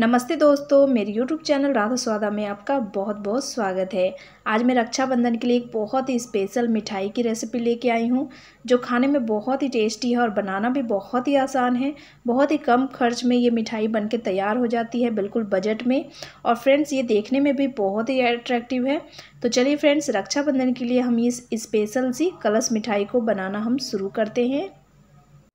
नमस्ते दोस्तों मेरे YouTube चैनल राधा स्वादा में आपका बहुत बहुत स्वागत है आज मैं रक्षाबंधन के लिए एक बहुत ही स्पेशल मिठाई की रेसिपी लेके आई हूँ जो खाने में बहुत ही टेस्टी है और बनाना भी बहुत ही आसान है बहुत ही कम खर्च में ये मिठाई बन के तैयार हो जाती है बिल्कुल बजट में और फ्रेंड्स ये देखने में भी बहुत ही अट्रैक्टिव है तो चलिए फ्रेंड्स रक्षाबंधन के लिए हम इस स्पेशल सी कलश मिठाई को बनाना हम शुरू करते हैं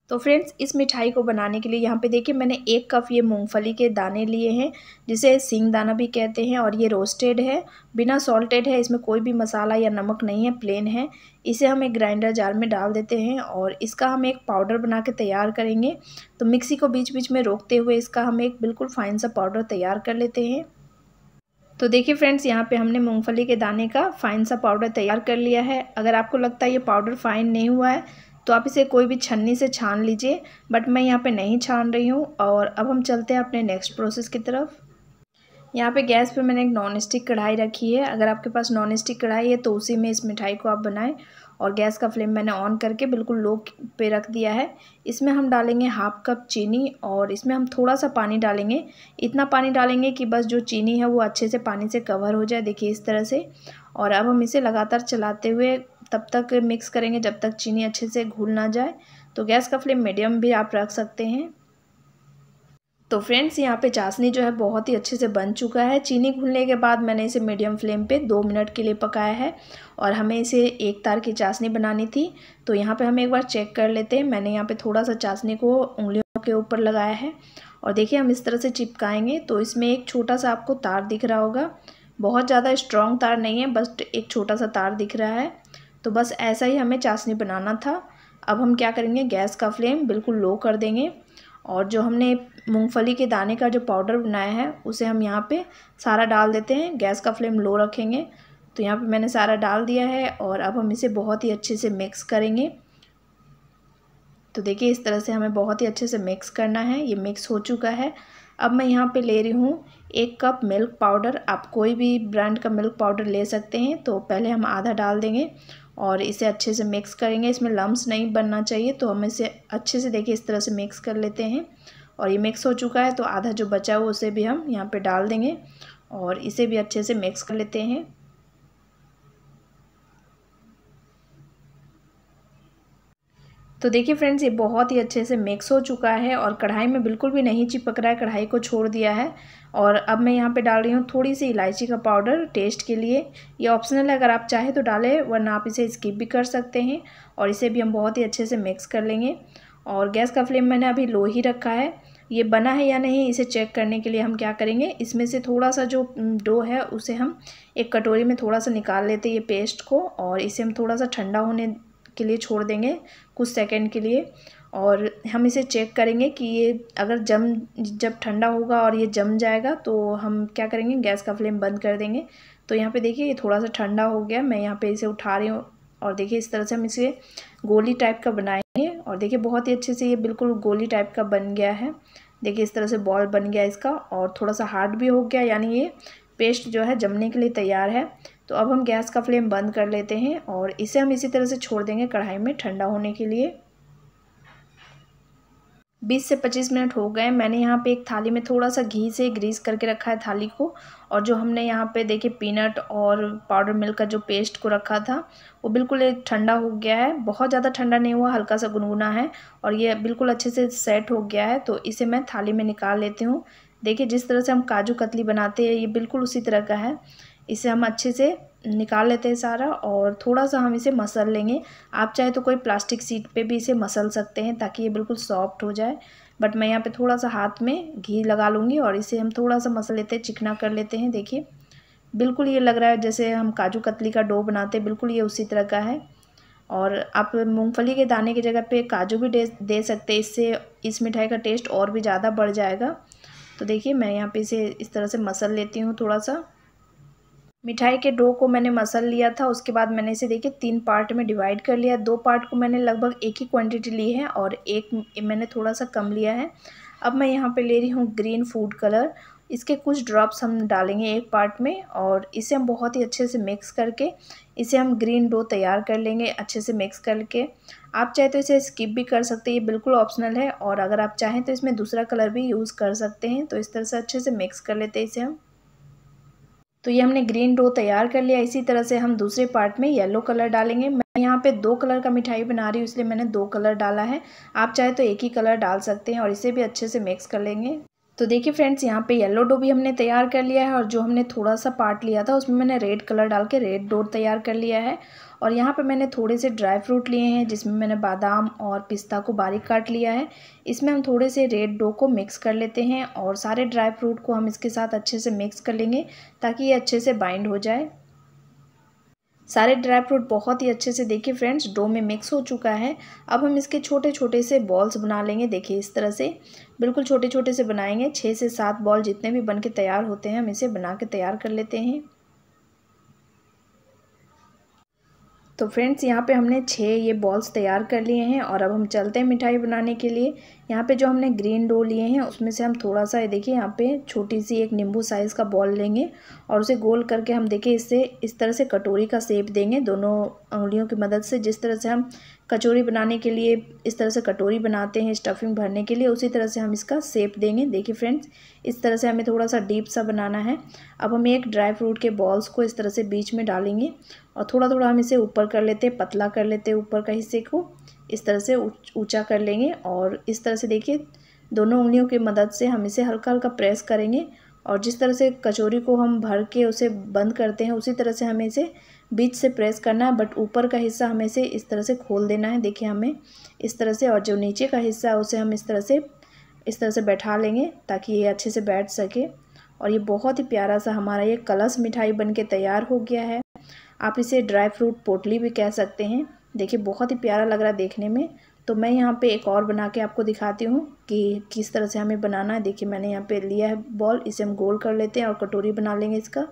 तो फ्रेंड्स इस मिठाई को बनाने के लिए यहाँ पे देखिए मैंने एक कप ये मूंगफली के दाने लिए हैं जिसे सिंग दाना भी कहते हैं और ये रोस्टेड है बिना सॉल्टेड है इसमें कोई भी मसाला या नमक नहीं है प्लेन है इसे हम एक ग्राइंडर जार में डाल देते हैं और इसका हम एक पाउडर बना के तैयार करेंगे तो मिक्सी को बीच बीच में रोकते हुए इसका हम एक बिल्कुल फाइन सा पाउडर तैयार कर लेते हैं तो देखिए फ्रेंड्स यहाँ पे हमने मूंगफली के दाने का फाइन सा पाउडर तैयार कर लिया है अगर आपको लगता है ये पाउडर फाइन नहीं हुआ है तो आप इसे कोई भी छन्नी से छान लीजिए बट मैं यहाँ पे नहीं छान रही हूँ और अब हम चलते हैं अपने नेक्स्ट प्रोसेस की तरफ यहाँ पे गैस पे मैंने एक नॉन स्टिक कढ़ाई रखी है अगर आपके पास नॉन स्टिक कढ़ाई है तो उसी में इस मिठाई को आप बनाएं और गैस का फ्लेम मैंने ऑन करके बिल्कुल लो पे रख दिया है इसमें हम डालेंगे हाफ कप चीनी और इसमें हम थोड़ा सा पानी डालेंगे इतना पानी डालेंगे कि बस जो चीनी है वो अच्छे से पानी से कवर हो जाए देखिए इस तरह से और अब हम इसे लगातार चलाते हुए तब तक मिक्स करेंगे जब तक चीनी अच्छे से घुल ना जाए तो गैस का फ्लेम मीडियम भी आप रख सकते हैं तो फ्रेंड्स यहाँ पे चाशनी जो है बहुत ही अच्छे से बन चुका है चीनी घुलने के बाद मैंने इसे मीडियम फ्लेम पे दो मिनट के लिए पकाया है और हमें इसे एक तार की चाशनी बनानी थी तो यहाँ पे हम एक बार चेक कर लेते हैं मैंने यहाँ पे थोड़ा सा चाशनी को उंगलियों के ऊपर लगाया है और देखिए हम इस तरह से चिपकाएंगे तो इसमें एक छोटा सा आपको तार दिख रहा होगा बहुत ज़्यादा स्ट्रॉन्ग तार नहीं है बस एक छोटा सा तार दिख रहा है तो बस ऐसा ही हमें चाशनी बनाना था अब हम क्या करेंगे गैस का फ्लेम बिल्कुल लो कर देंगे और जो हमने मूंगफली के दाने का जो पाउडर बनाया है उसे हम यहाँ पे सारा डाल देते हैं गैस का फ्लेम लो रखेंगे तो यहाँ पे मैंने सारा डाल दिया है और अब हम इसे बहुत ही अच्छे से मिक्स करेंगे तो देखिए इस तरह से हमें बहुत ही अच्छे से मिक्स करना है ये मिक्स हो चुका है अब मैं यहाँ पे ले रही हूँ एक कप मिल्क पाउडर आप कोई भी ब्रांड का मिल्क पाउडर ले सकते हैं तो पहले हम आधा डाल देंगे और इसे अच्छे से मिक्स करेंगे इसमें लम्ब नहीं बनना चाहिए तो हम इसे अच्छे से देखिए इस तरह से मिक्स कर लेते हैं और ये मिक्स हो चुका है तो आधा जो बचा हुआ उसे भी हम यहाँ पे डाल देंगे और इसे भी अच्छे से मिक्स कर लेते हैं तो देखिए फ्रेंड्स ये बहुत ही अच्छे से मिक्स हो चुका है और कढ़ाई में बिल्कुल भी नहीं चिपक रहा है कढ़ाई को छोड़ दिया है और अब मैं यहाँ पे डाल रही हूँ थोड़ी सी इलायची का पाउडर टेस्ट के लिए ये ऑप्शनल है अगर आप चाहे तो डालें वरना आप इसे स्किप भी कर सकते हैं और इसे भी हम बहुत ही अच्छे से मिक्स कर लेंगे और गैस का फ्लेम मैंने अभी लो ही रखा है ये बना है या नहीं इसे चेक करने के लिए हम क्या करेंगे इसमें से थोड़ा सा जो डो है उसे हम एक कटोरी में थोड़ा सा निकाल लेते ये पेस्ट को और इसे हम थोड़ा सा ठंडा होने के लिए छोड़ देंगे कुछ सेकंड के लिए और हम इसे चेक करेंगे कि ये अगर जम जब ठंडा होगा और ये जम जाएगा तो हम क्या करेंगे गैस का फ्लेम बंद कर देंगे तो यहाँ पे देखिए ये थोड़ा सा ठंडा हो गया मैं यहाँ पे इसे उठा रही हूँ और देखिए इस तरह से हम इसे गोली टाइप का बनाएंगे और देखिए बहुत ही अच्छे से ये बिल्कुल गोली टाइप का बन गया है देखिए इस तरह से बॉल बन गया इसका और थोड़ा सा हार्ड भी हो गया यानी ये पेस्ट जो है जमने के लिए तैयार है तो अब हम गैस का फ्लेम बंद कर लेते हैं और इसे हम इसी तरह से छोड़ देंगे कढ़ाई में ठंडा होने के लिए 20 से 25 मिनट हो गए मैंने यहाँ पे एक थाली में थोड़ा सा घी से ग्रीस करके रखा है थाली को और जो हमने यहाँ पे देखे पीनट और पाउडर मिल्क का जो पेस्ट को रखा था वो बिल्कुल एक ठंडा हो गया है बहुत ज़्यादा ठंडा नहीं हुआ हल्का सा गुनगुना है और ये बिल्कुल अच्छे से सेट हो गया है तो इसे मैं थाली में निकाल लेती हूँ देखिए जिस तरह से हम काजू कतली बनाते हैं ये बिल्कुल उसी तरह का है इसे हम अच्छे से निकाल लेते हैं सारा और थोड़ा सा हम इसे मसल लेंगे आप चाहे तो कोई प्लास्टिक सीट पे भी इसे मसल सकते हैं ताकि ये बिल्कुल सॉफ्ट हो जाए बट मैं यहाँ पे थोड़ा सा हाथ में घी लगा लूँगी और इसे हम थोड़ा सा मसल लेते हैं चिकना कर लेते हैं देखिए बिल्कुल ये लग रहा है जैसे हम काजू कतली का डो बनाते हैं बिल्कुल ये उसी तरह का है और आप मूँगफली के दाने की जगह पर काजू भी दे दे सकते हैं इससे इस मिठाई का टेस्ट और भी ज़्यादा बढ़ जाएगा तो देखिए मैं यहाँ पे इसे इस तरह से मसल लेती हूँ थोड़ा सा मिठाई के डो को मैंने मसल लिया था उसके बाद मैंने इसे देखिए तीन पार्ट में डिवाइड कर लिया दो पार्ट को मैंने लगभग एक ही क्वांटिटी ली है और एक मैंने थोड़ा सा कम लिया है अब मैं यहाँ पे ले रही हूँ ग्रीन फूड कलर इसके कुछ ड्रॉप्स हम डालेंगे एक पार्ट में और इसे हम बहुत ही अच्छे से मिक्स करके इसे हम ग्रीन डो तैयार कर लेंगे अच्छे से मिक्स करके आप चाहे तो इसे स्किप भी कर सकते हैं ये बिल्कुल ऑप्शनल है और अगर आप चाहें तो इसमें दूसरा कलर भी यूज़ कर सकते हैं तो इस तरह से अच्छे से मिक्स कर लेते हैं इसे हम तो ये हमने ग्रीन डो तैयार कर लिया इसी तरह से हम दूसरे पार्ट में येलो कलर डालेंगे मैं यहाँ पे दो कलर का मिठाई बना रही हूँ इसलिए मैंने दो कलर डाला है आप चाहे तो एक ही कलर डाल सकते हैं और इसे भी अच्छे से मिक्स कर लेंगे तो देखिए फ्रेंड्स यहाँ पे येलो डो भी हमने तैयार कर लिया है और जो हमने थोड़ा सा पार्ट लिया था उसमें मैंने रेड कलर डाल के रेड डोर तैयार कर लिया है और यहाँ पे मैंने थोड़े से ड्राई फ्रूट लिए हैं जिसमें मैंने बादाम और पिस्ता को बारीक काट लिया है इसमें हम थोड़े से रेड डो को मिक्स कर लेते हैं और सारे ड्राई फ्रूट को हम इसके साथ अच्छे से मिक्स कर लेंगे ताकि ये अच्छे से बाइंड हो जाए सारे ड्राई फ्रूट बहुत ही अच्छे से देखिए फ्रेंड्स डो में मिक्स हो चुका है अब हम इसके छोटे छोटे से बॉल्स बना लेंगे देखिए इस तरह से बिल्कुल छोटे छोटे से बनाएंगे छः से सात बॉल जितने भी बन के तैयार होते हैं हम इसे बना के तैयार कर लेते हैं तो फ्रेंड्स यहाँ पे हमने छः ये बॉल्स तैयार कर लिए हैं और अब हम चलते हैं मिठाई बनाने के लिए यहाँ पे जो हमने ग्रीन डो लिए हैं उसमें से हम थोड़ा सा ये देखिए यहाँ पे छोटी सी एक नींबू साइज़ का बॉल लेंगे और उसे गोल करके हम देखिए इससे इस तरह से कटोरी का सेप देंगे दोनों उंगलियों की मदद से जिस तरह से हम कचौरी बनाने के लिए इस तरह से कटोरी बनाते हैं स्टफिंग भरने के लिए उसी तरह से हम इसका सेप देंगे देखिए फ्रेंड्स इस तरह से हमें थोड़ा सा डीप सा बनाना है अब हम एक ड्राई फ्रूट के बॉल्स को इस तरह से बीच में डालेंगे और थोड़ा थोड़ा हम इसे ऊपर कर लेते हैं पतला कर लेते हैं ऊपर का हिस्से को इस तरह से ऊँचा कर लेंगे और इस तरह से देखिए दोनों उंगलियों की मदद से हम इसे हल्का हल्का प्रेस करेंगे और जिस तरह से कचौरी को हम भर के उसे बंद करते हैं उसी तरह से हमें इसे बीच से प्रेस करना है बट ऊपर का हिस्सा हमें इसे इस तरह से खोल देना है देखिए हमें इस तरह से और जो नीचे का हिस्सा है उसे हम इस तरह से इस तरह से बैठा लेंगे ताकि ये अच्छे से बैठ सके और ये बहुत ही प्यारा सा हमारा ये कलश मिठाई बन के तैयार हो गया है आप इसे ड्राई फ्रूट पोटली भी कह सकते हैं देखिए बहुत ही प्यारा लग रहा है देखने में तो मैं यहाँ पे एक और बना के आपको दिखाती हूँ कि किस तरह से हमें बनाना है देखिए मैंने यहाँ पे लिया है बॉल इसे हम गोल कर लेते हैं और कटोरी बना लेंगे इसका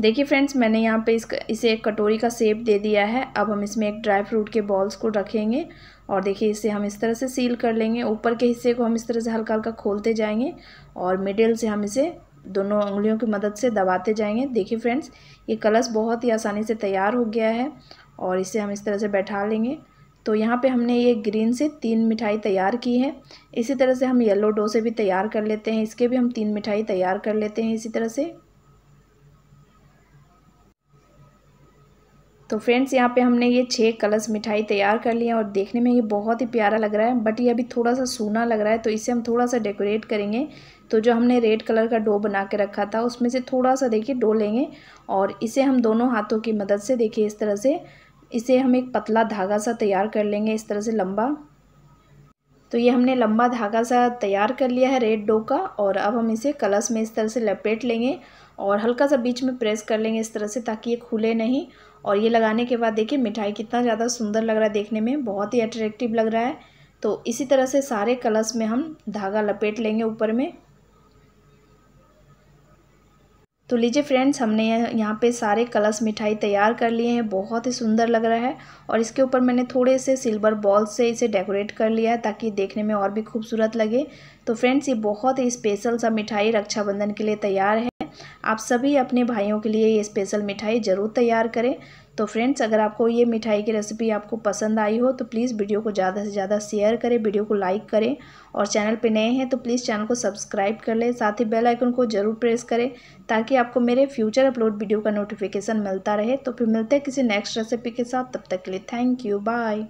देखिए फ्रेंड्स मैंने यहाँ पे इसका इसे एक कटोरी का सेप दे दिया है अब हम इसमें एक ड्राई फ्रूट के बॉल्स को रखेंगे और देखिए इसे हम इस तरह से सील कर लेंगे ऊपर के हिस्से को हम इस तरह से हल्का हल्का खोलते जाएंगे और मिडिल से हम इसे दोनों उंगलियों की मदद से दबाते जाएंगे देखिए फ्रेंड्स ये कलश बहुत ही आसानी से तैयार हो गया है और इसे हम इस तरह से बैठा लेंगे तो यहाँ पे हमने ये ग्रीन से तीन मिठाई तैयार की है इसी तरह से हम येलो डो से भी तैयार कर लेते हैं इसके भी हम तीन मिठाई तैयार कर लेते हैं इसी तरह से तो फ्रेंड्स यहाँ पे हमने ये छः कलर्स मिठाई तैयार कर लिया और देखने में ये बहुत ही प्यारा लग रहा है बट ये अभी थोड़ा सा सूना लग रहा है तो इसे हम थोड़ा सा डेकोरेट करेंगे तो जो हमने रेड कलर का डो बना के रखा था उसमें से थोड़ा सा देखिए डो लेंगे और इसे हम दोनों हाथों की मदद से देखिए इस तरह से इसे हम एक पतला धागा सा तैयार कर लेंगे इस तरह से लंबा तो ये हमने लंबा धागा सा तैयार कर लिया है रेड डो का और अब हम इसे कलस में इस तरह से लपेट लेंगे और हल्का सा बीच में प्रेस कर लेंगे इस तरह से ताकि ये खुले नहीं और ये लगाने के बाद देखिए मिठाई कितना ज़्यादा सुंदर लग रहा है देखने में बहुत ही अट्रैक्टिव लग रहा है तो इसी तरह से सारे कलश में हम धागा लपेट लेंगे ऊपर में तो लीजिए फ्रेंड्स हमने यहाँ पे सारे कलर्स मिठाई तैयार कर लिए हैं बहुत ही सुंदर लग रहा है और इसके ऊपर मैंने थोड़े से सिल्वर बॉल से इसे डेकोरेट कर लिया है ताकि देखने में और भी खूबसूरत लगे तो फ्रेंड्स ये बहुत ही स्पेशल सा मिठाई रक्षाबंधन के लिए तैयार है आप सभी अपने भाइयों के लिए ये स्पेशल मिठाई ज़रूर तैयार करें तो फ्रेंड्स अगर आपको ये मिठाई की रेसिपी आपको पसंद आई हो तो प्लीज़ वीडियो को ज़्यादा से ज़्यादा शेयर करें वीडियो को लाइक करें और चैनल पे नए हैं तो प्लीज़ चैनल को सब्सक्राइब कर लें साथ ही बेल आइकन को ज़रूर प्रेस करें ताकि आपको मेरे फ्यूचर अपलोड वीडियो का नोटिफिकेशन मिलता रहे तो फिर मिलते हैं किसी नेक्स्ट रेसिपी के साथ तब तक के लिए थैंक यू बाय